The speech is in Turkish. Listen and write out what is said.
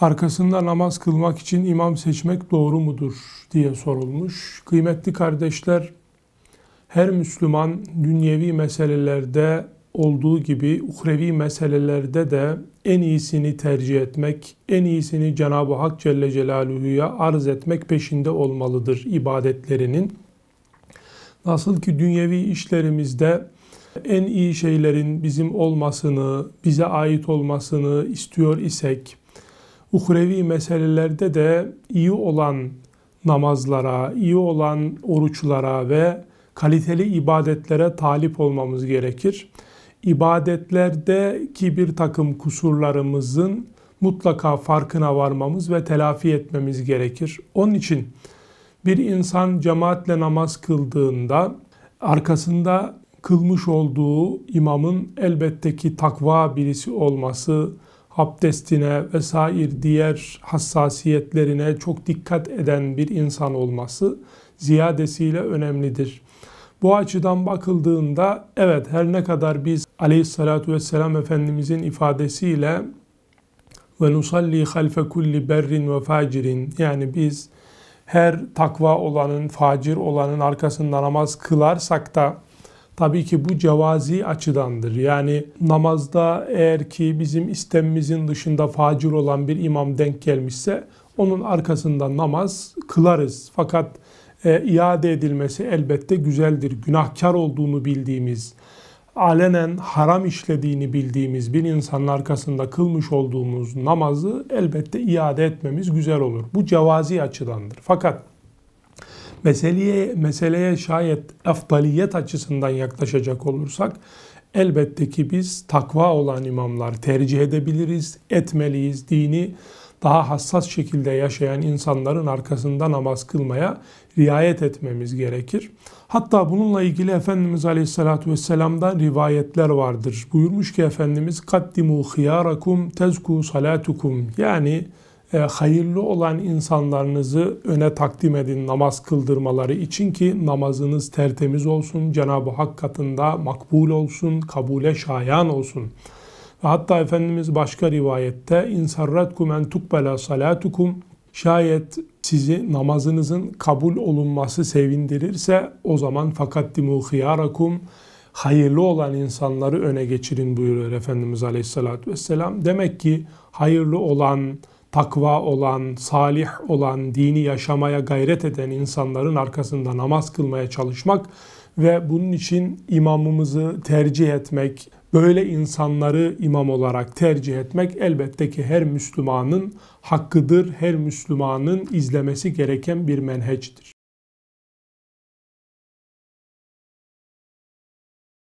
arkasında namaz kılmak için imam seçmek doğru mudur diye sorulmuş. Kıymetli kardeşler, her Müslüman dünyevi meselelerde olduğu gibi uhrevi meselelerde de en iyisini tercih etmek, en iyisini Cenab-ı Hak Celle Celaluhu'ya arz etmek peşinde olmalıdır ibadetlerinin. Nasıl ki dünyevi işlerimizde en iyi şeylerin bizim olmasını, bize ait olmasını istiyor isek, uhrevi meselelerde de iyi olan namazlara, iyi olan oruçlara ve kaliteli ibadetlere talip olmamız gerekir. İbadetlerdeki bir takım kusurlarımızın mutlaka farkına varmamız ve telafi etmemiz gerekir. Onun için bir insan cemaatle namaz kıldığında arkasında kılmış olduğu imamın elbette ki takva birisi olması, abdestine vesair diğer hassasiyetlerine çok dikkat eden bir insan olması ziyadesiyle önemlidir. Bu açıdan bakıldığında evet her ne kadar biz aleyhissalatu vesselam Efendimizin ifadesiyle ve nusalli halfe kulli berrin ve facirin yani biz her takva olanın, facir olanın arkasında namaz kılarsak da Tabii ki bu cevazi açıdandır. Yani namazda eğer ki bizim istemimizin dışında facir olan bir imam denk gelmişse onun arkasında namaz kılarız. Fakat e, iade edilmesi elbette güzeldir. Günahkar olduğunu bildiğimiz, alenen haram işlediğini bildiğimiz bir insanın arkasında kılmış olduğumuz namazı elbette iade etmemiz güzel olur. Bu cevazi açıdandır. Fakat meseleye, meseleye şayet eftaliyet açısından yaklaşacak olursak elbette ki biz takva olan imamlar tercih edebiliriz, etmeliyiz. Dini daha hassas şekilde yaşayan insanların arkasında namaz kılmaya riayet etmemiz gerekir. Hatta bununla ilgili Efendimiz Aleyhisselatü Vesselam'dan rivayetler vardır. Buyurmuş ki Efendimiz قَدِّمُوا خِيَارَكُمْ تَزْكُوا صَلَاتُكُمْ Yani e, hayırlı olan insanlarınızı öne takdim edin namaz kıldırmaları için ki namazınız tertemiz olsun, Cenab-ı Hak katında makbul olsun, kabule şayan olsun.'' Ve hatta Efendimiz başka rivayette insarratkum en tukbela salatukum şayet sizi namazınızın kabul olunması sevindirirse o zaman fakat dimuhiyarakum hayırlı olan insanları öne geçirin buyuruyor Efendimiz Aleyhisselatü Vesselam. Demek ki hayırlı olan takva olan, salih olan, dini yaşamaya gayret eden insanların arkasında namaz kılmaya çalışmak ve bunun için imamımızı tercih etmek, böyle insanları imam olarak tercih etmek elbette ki her Müslümanın hakkıdır, her Müslümanın izlemesi gereken bir menheçtir.